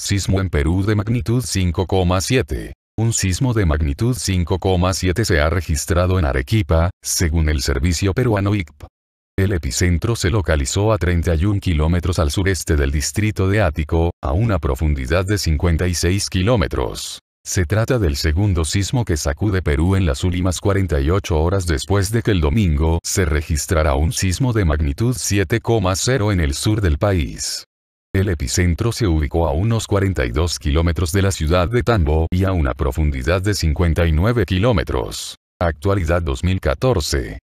Sismo en Perú de magnitud 5,7. Un sismo de magnitud 5,7 se ha registrado en Arequipa, según el servicio peruano ICP. El epicentro se localizó a 31 kilómetros al sureste del distrito de Ático, a una profundidad de 56 kilómetros. Se trata del segundo sismo que sacude Perú en las últimas 48 horas después de que el domingo se registrara un sismo de magnitud 7,0 en el sur del país. El epicentro se ubicó a unos 42 kilómetros de la ciudad de Tambo y a una profundidad de 59 kilómetros. Actualidad 2014.